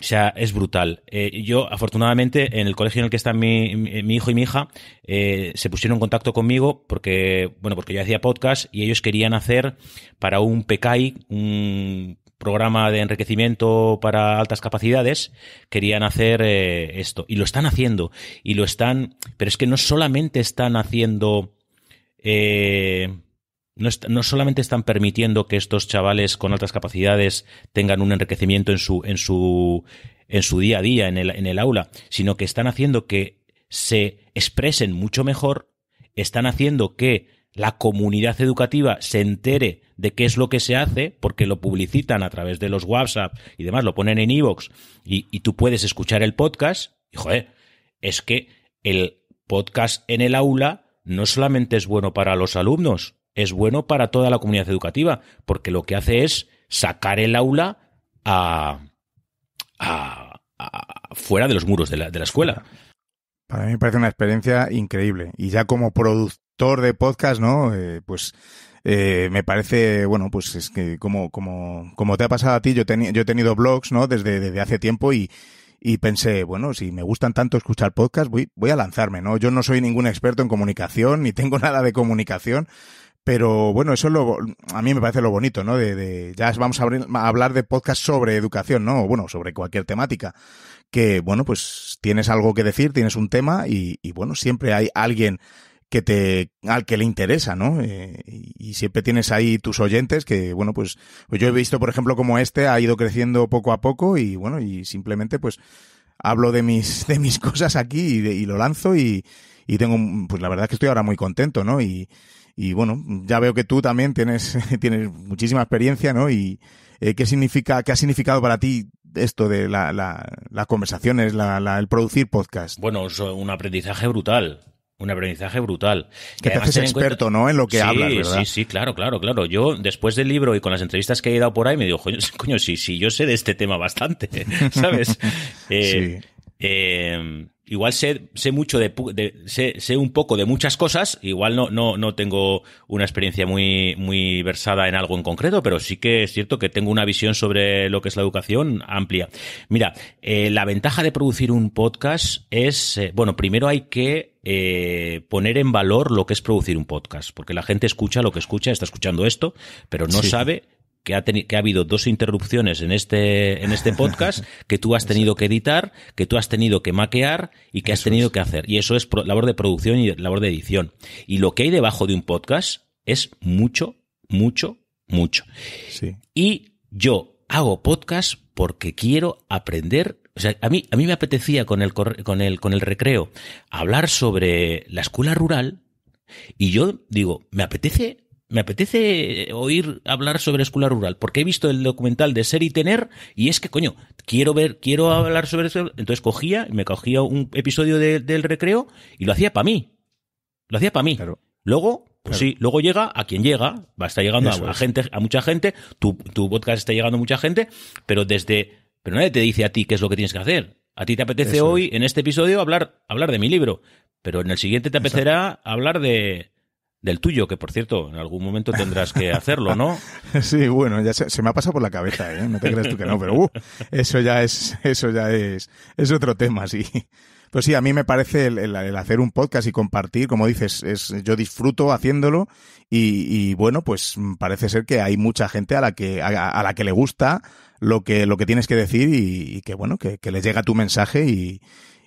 o sea, es brutal. Eh, yo, afortunadamente, en el colegio en el que están mi, hijo y mi hija, eh, se pusieron en contacto conmigo porque, bueno, porque yo hacía podcast y ellos querían hacer para un PKI, un programa de enriquecimiento para altas capacidades, querían hacer eh, esto. Y lo están haciendo. Y lo están. Pero es que no solamente están haciendo no, solamente están permitiendo que estos chavales con altas capacidades tengan un enriquecimiento en su, en su, en su día a día, en el, en el aula, sino que están haciendo que se expresen mucho mejor, están haciendo que la comunidad educativa se entere de qué es lo que se hace, porque lo publicitan a través de los WhatsApp y demás, lo ponen en iVoox y, y tú puedes escuchar el podcast. Y joder, es que el podcast en el aula no solamente es bueno para los alumnos, es bueno para toda la comunidad educativa, porque lo que hace es sacar el aula a, a, fuera de los muros de la, escuela. Para mí me parece una experiencia increíble. Y ya como productor de podcast, ¿no? Eh, pues eh, me parece, bueno, pues es que como, como, como te ha pasado a ti, yo, yo he tenido blogs, ¿no? Desde, desde hace tiempo y, y pensé, bueno, si me gustan tanto escuchar podcast, voy, voy a lanzarme, ¿no? Yo no soy ningún experto en comunicación, ni tengo nada de comunicación, pero bueno, eso es lo, a mí me parece lo bonito, ¿no? De, de ya vamos a, hablar de podcast sobre educación, ¿no? bueno, sobre cualquier temática. Que bueno, pues tienes algo que decir, tienes un tema y, y bueno, siempre hay alguien que te al que le interesa, ¿no? Eh, y siempre tienes ahí tus oyentes que, bueno, pues, pues yo he visto, por ejemplo, como este ha ido creciendo poco a poco y bueno, y simplemente pues hablo de mis de mis cosas aquí y, lo lanzo y, y tengo, pues la verdad que estoy ahora muy contento, ¿no? Y, y bueno, ya veo que tú también tienes, tienes muchísima experiencia, ¿no? Y eh, ¿qué, significa, ¿qué ha significado para ti esto de la, la, las conversaciones, la, el producir podcast? Bueno, un aprendizaje brutal. Un aprendizaje brutal. Que te haces experto, ¿no? En lo que hablas, ¿verdad? Sí, sí, claro, claro, claro. Yo, después del libro y con las entrevistas que he dado por ahí, me digo, coño, sí, sí, yo sé de este tema bastante, ¿sabes? Eh, eh, igual sé, sé mucho de, sé, sé, un poco de muchas cosas, igual no, no, no tengo una experiencia muy, muy versada en algo en concreto, pero sí que es cierto que tengo una visión sobre lo que es la educación amplia. Mira, eh, la ventaja de producir un podcast es, eh, bueno, primero hay que eh, poner en valor lo que es producir un podcast, porque la gente escucha lo que escucha, está escuchando esto, pero no sabe que ha, habido dos interrupciones en este, en este podcast que tú has tenido que editar, que tú has tenido que maquear y que has tenido que hacer. Y eso es labor de producción y labor de edición. Y lo que hay debajo de un podcast es mucho, mucho, mucho. Y yo hago podcast porque quiero aprender a mí, a mí me apetecía con el, con, el, con el recreo hablar sobre la escuela rural y yo digo, me apetece me apetece oír hablar sobre escuela rural, porque he visto el documental de Ser y Tener y es que, coño, quiero ver, quiero hablar sobre eso. Entonces cogía, me cogía un episodio del recreo y lo hacía para mí. Lo hacía para mí. Luego, pues sí, luego llega a quien llega, va a estar llegando a, gente, a mucha gente, tu, tu, podcast está llegando a mucha gente, pero desde, pero nadie te dice a ti qué es lo que tienes que hacer. A ti te apetece hoy, en este episodio, hablar, hablar de mi libro, pero en el siguiente te apetecerá hablar de, del tuyo, que por cierto, en algún momento tendrás que hacerlo, ¿no? Sí, bueno, ya se, me ha pasado por la cabeza, ¿eh? No te crees tú que no, pero uh, eso ya es, eso ya es, es otro tema, sí. Pues sí, a mí me parece el, hacer un podcast y compartir, como dices, es, yo disfruto haciéndolo y, y bueno, pues parece ser que hay mucha gente a la que, a, la que le gusta lo que, lo que tienes que decir y, y que bueno, que, que le llega tu mensaje y,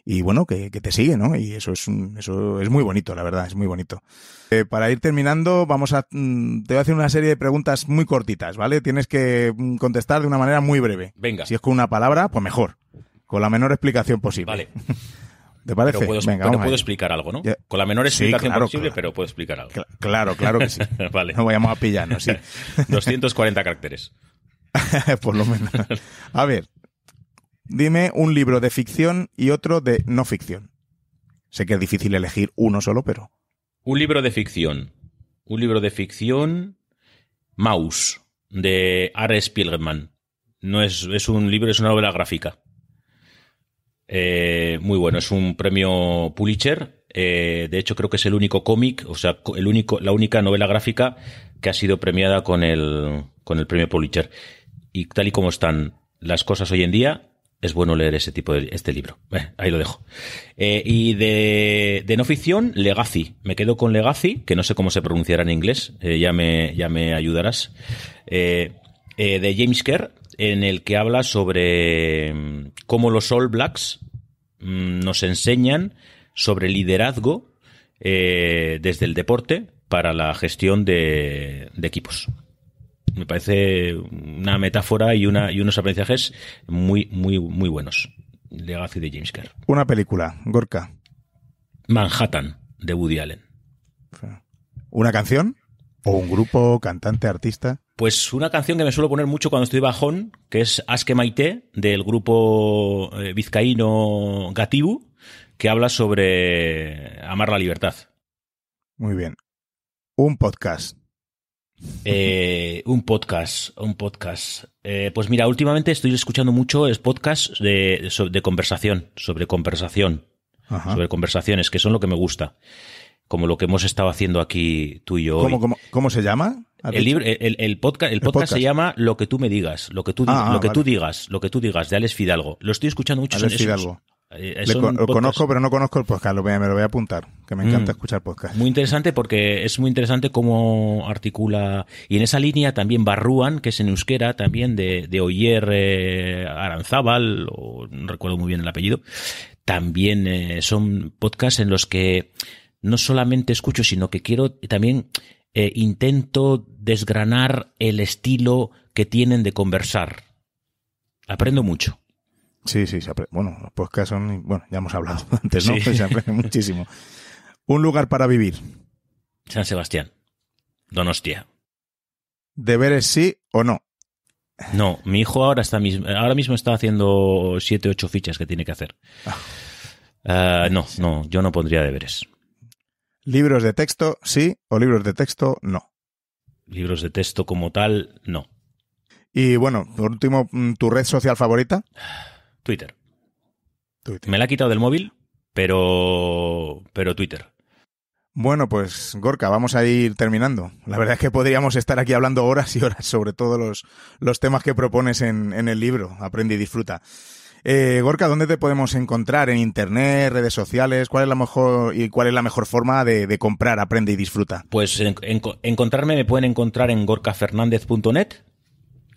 y bueno, que, te sigue, ¿no? Y eso es, eso es muy bonito, la verdad, es muy bonito. Eh, para ir terminando, vamos a, mm, te voy a hacer una serie de preguntas muy cortitas, ¿vale? Tienes que mm, contestar de una manera muy breve. Venga. Si es con una palabra, pues mejor. Con la menor explicación posible. Vale. ¿Te parece? Pero puedo, puedo explicar algo, ¿no? Con la menor explicación posible, pero puedo explicar algo. Claro, claro que sí. vale. No vayamos a pillarnos, sí. 240 caracteres. Por lo menos. A ver, Dime un libro de ficción y otro de no ficción. Sé que es difícil elegir uno solo, pero. Un libro de ficción. Un libro de ficción. Maus, de Ares Spielman. No es, un libro, es una novela gráfica. Eh, muy bueno, es un premio Pulitzer. Eh, de hecho, creo que es el único cómic, o sea, el único, la única novela gráfica que ha sido premiada con el, con el premio Pulitzer. Y tal y como están las cosas hoy en día, es bueno leer ese tipo de este libro. Eh, ahí lo dejo. Eh, y de, no ficción, Legacy. Me quedo con Legacy, que no sé cómo se pronunciará en inglés, eh, ya, me, ya me ayudarás. de James Kerr, en el que habla sobre mm, cómo los All Blacks mm, nos enseñan sobre liderazgo desde el deporte para la gestión de equipos me parece una metáfora y, una, y unos aprendizajes muy, muy, muy buenos. Legacy de James Kerr. Una película, Gorka. Manhattan, de Woody Allen. ¿Una canción? ¿O un grupo, cantante, artista? Pues una canción que me suelo poner mucho cuando estoy bajón, que es Aske Maite, del grupo eh, vizcaíno Gatibu, que habla sobre amar la libertad. Muy bien. Un podcast. Eh, un podcast, un podcast. Eh, pues mira, últimamente estoy escuchando mucho es podcast de, conversación, sobre conversación, sobre conversaciones, que son lo que me gusta, como lo que hemos estado haciendo aquí tú y yo. ¿Cómo, cómo, se llama? El, el, podcast, el, podcast, se llama Lo que tú me digas, lo que tú, ah, ah, lo que tú digas, lo que tú digas, de Alex Fidalgo. Lo estoy escuchando mucho. Eh, lo conozco, pero no conozco el podcast. me lo voy a apuntar, que me encanta mm. escuchar podcast. Muy interesante porque es muy interesante cómo articula. Y en esa línea también Barruan, que es en euskera también, de, de Oyer eh, Aranzábal, o no recuerdo muy bien el apellido. También eh, son podcasts en los que no solamente escucho, sino que quiero también intento desgranar el estilo que tienen de conversar. Aprendo mucho. Sí, sí, se bueno, pues podcasts son, bueno, ya hemos hablado antes, ¿no? se aprende muchísimo. Un lugar para vivir. San Sebastián. Donostia. ¿Deberes sí o no? No, mi hijo ahora, está, ahora mismo está haciendo siete, ocho fichas que tiene que hacer. Ah. Ah, no, no, yo no pondría deberes. ¿Libros de texto sí o libros de texto no? Libros de texto como tal, no. Y bueno, por último, mm, ¿tu red social favorita? Twitter. Me la ha quitado del móvil, pero, pero Twitter. Bueno, pues Gorka, vamos a ir terminando. La verdad es que podríamos estar aquí hablando horas y horas sobre todos los, los temas que propones en, el libro, Aprende y Disfruta. Eh, Gorka, ¿dónde te podemos encontrar? ¿En internet, redes sociales? ¿Cuál es la mejor y cuál es la mejor forma de, comprar, aprende y disfruta? Pues encontrarme me pueden encontrar en gorkafernández.net.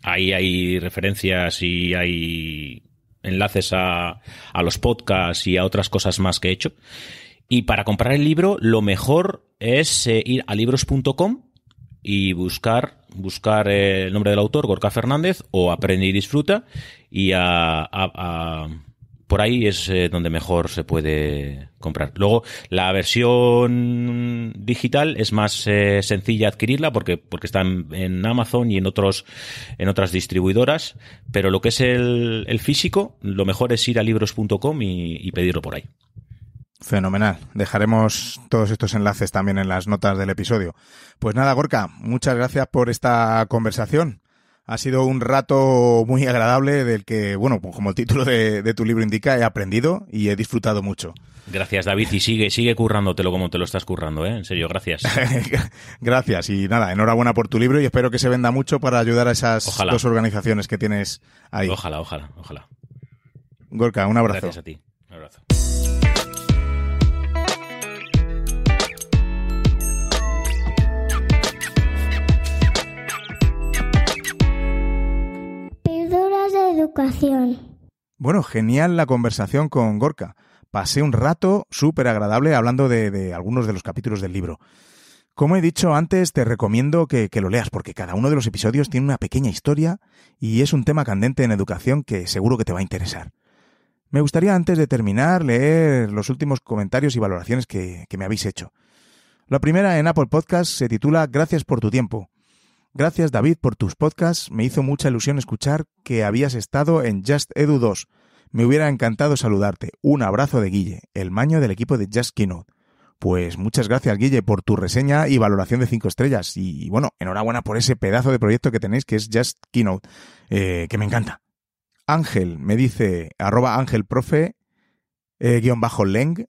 Ahí hay referencias y hay enlaces a, los podcasts y a otras cosas más que he hecho. Y para comprar el libro, lo mejor es eh, ir a libros.com y buscar, buscar eh, el nombre del autor, Gorka Fernández, o Aprende y Disfruta, y a por ahí es eh, donde mejor se puede comprar. Luego, la versión digital es más eh, sencilla adquirirla porque, porque está en, Amazon y en otros, en otras distribuidoras, pero lo que es el, físico, lo mejor es ir a libros.com y, y pedirlo por ahí. Fenomenal. Dejaremos todos estos enlaces también en las notas del episodio. Pues nada, Gorka, muchas gracias por esta conversación. Ha sido un rato muy agradable del que, bueno, pues como el título de, tu libro indica, he aprendido y he disfrutado mucho. Gracias, David, y sigue, sigue currándotelo como te lo estás currando, ¿eh? En serio, gracias. gracias, y nada, enhorabuena por tu libro y espero que se venda mucho para ayudar a esas dos organizaciones que tienes ahí. Ojalá, ojalá, ojalá. Gorka, un abrazo. Gracias a ti. Un abrazo. Bueno, genial la conversación con Gorka. Pasé un rato súper agradable hablando de, algunos de los capítulos del libro. Como he dicho antes, te recomiendo que, lo leas porque cada uno de los episodios tiene una pequeña historia y es un tema candente en educación que seguro que te va a interesar. Me gustaría antes de terminar leer los últimos comentarios y valoraciones que, que me habéis hecho. La primera en Apple Podcast se titula Gracias por tu tiempo Gracias David por tus podcasts, me hizo mucha ilusión escuchar que habías estado en Just Edu 2. Me hubiera encantado saludarte. Un abrazo de Guille, el maño del equipo de Just Keynote. Pues muchas gracias, Guille, por tu reseña y valoración de 5 estrellas. Y bueno, enhorabuena por ese pedazo de proyecto que tenéis, que es Just Keynote, eh, que me encanta. Ángel me dice, arroba ángel profe, eh, guión bajo leng,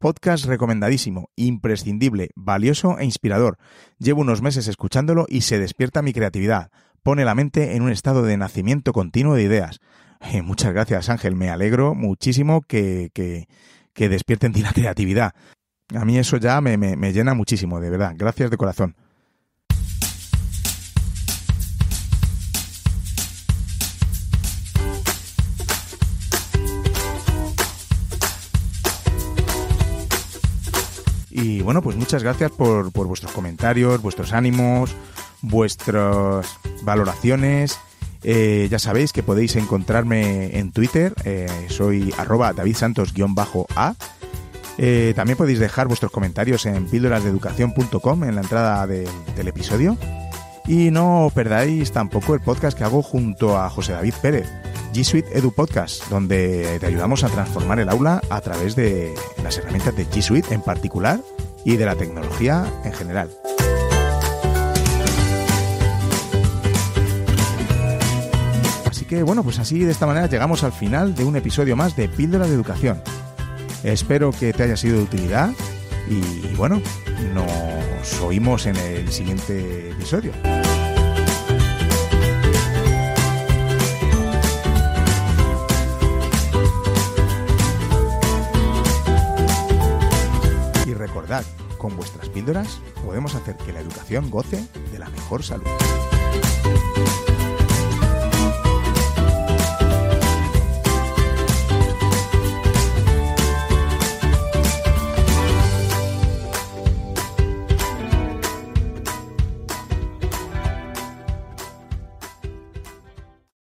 Podcast recomendadísimo, imprescindible, valioso e inspirador. Llevo unos meses escuchándolo y se despierta mi creatividad. Pone la mente en un estado de nacimiento continuo de ideas. Eh, muchas gracias Ángel, me alegro muchísimo que, que, que despierte ti la creatividad. A mí eso ya me, me, me llena muchísimo, de verdad. Gracias de corazón. Y bueno, pues muchas gracias por, vuestros comentarios, vuestros ánimos, vuestras valoraciones. Eh, ya sabéis que podéis encontrarme en Twitter, eh, soy arroba davidsantos-a. Eh, también podéis dejar vuestros comentarios en píldorasdeeducación.com en la entrada del episodio. Y no perdáis tampoco el podcast que hago junto a José David Pérez, G Suite Edu Podcast, donde te ayudamos a transformar el aula a través de las herramientas de G Suite en particular y de la tecnología en general. Así que bueno, pues así de esta manera llegamos al final de un episodio más de Píldora de Educación. Espero que te haya sido de utilidad y bueno, nos oímos en el siguiente episodio. con vuestras píldoras podemos hacer que la educación goce de la mejor salud.